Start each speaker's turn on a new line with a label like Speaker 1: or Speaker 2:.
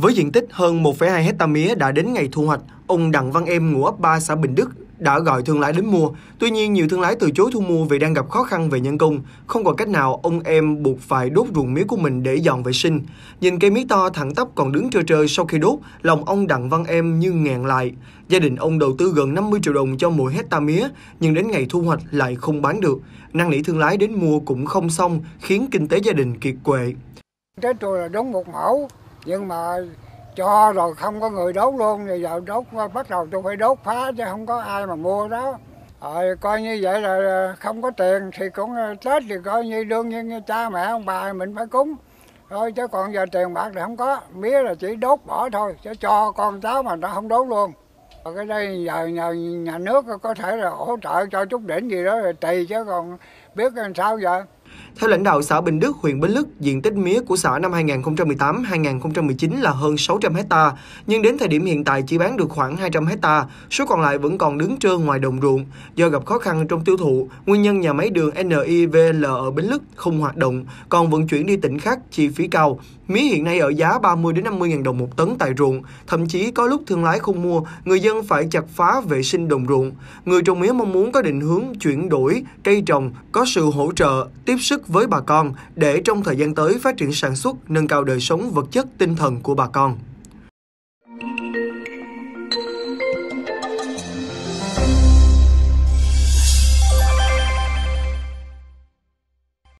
Speaker 1: Với diện tích hơn 1,2 hecta mía đã đến ngày thu hoạch, ông Đặng Văn Em ngụ ấp 3 xã Bình Đức đã gọi thương lái đến mua. Tuy nhiên, nhiều thương lái từ chối thu mua vì đang gặp khó khăn về nhân công. Không còn cách nào, ông em buộc phải đốt ruộng mía của mình để dọn vệ sinh. Nhìn cây mía to thẳng tắp còn đứng trơ trơ sau khi đốt, lòng ông Đặng Văn Em như ngàn lại. Gia đình ông đầu tư gần 50 triệu đồng cho mỗi hecta mía, nhưng đến ngày thu hoạch lại không bán được. Năng nỉ thương lái đến mua cũng không xong, khiến kinh tế gia đình kiệt quệ.
Speaker 2: Trái tôi là đóng một mẫu, nhưng mà cho rồi không có người đốt luôn rồi giờ đốt bắt đầu tôi phải đốt phá chứ không có ai mà mua đó rồi ờ, coi như vậy là không có tiền thì cũng ờ, tết thì coi như đương nhiên như cha mẹ ông bà mình phải cúng thôi chứ còn giờ tiền bạc thì không có mía là chỉ đốt bỏ thôi chứ cho con cháu mà nó không đốt luôn rồi cái đây giờ nhà, nhà nước có thể là hỗ trợ cho chút đỉnh gì đó thì tùy chứ còn biết làm sao giờ theo
Speaker 1: lãnh đạo xã Bình Đức, huyện Bến Lức, diện tích mía của xã năm
Speaker 2: 2018-2019
Speaker 1: là hơn 600 hecta, nhưng đến thời điểm hiện tại chỉ bán được khoảng 200 hecta, số còn lại vẫn còn đứng trơ ngoài đồng ruộng. Do gặp khó khăn trong tiêu thụ, nguyên nhân nhà máy đường NIVL ở Bến Lức không hoạt động, còn vận chuyển đi tỉnh khác chi phí cao. Mía hiện nay ở giá 30 đến 50 000 đồng một tấn tại ruộng, thậm chí có lúc thương lái không mua, người dân phải chặt phá vệ sinh đồng ruộng. Người trồng mía mong muốn có định hướng chuyển đổi, cây trồng, có sự hỗ trợ, tiếp sức với bà con để trong thời gian tới phát triển sản xuất, nâng cao đời sống vật chất tinh thần của bà con.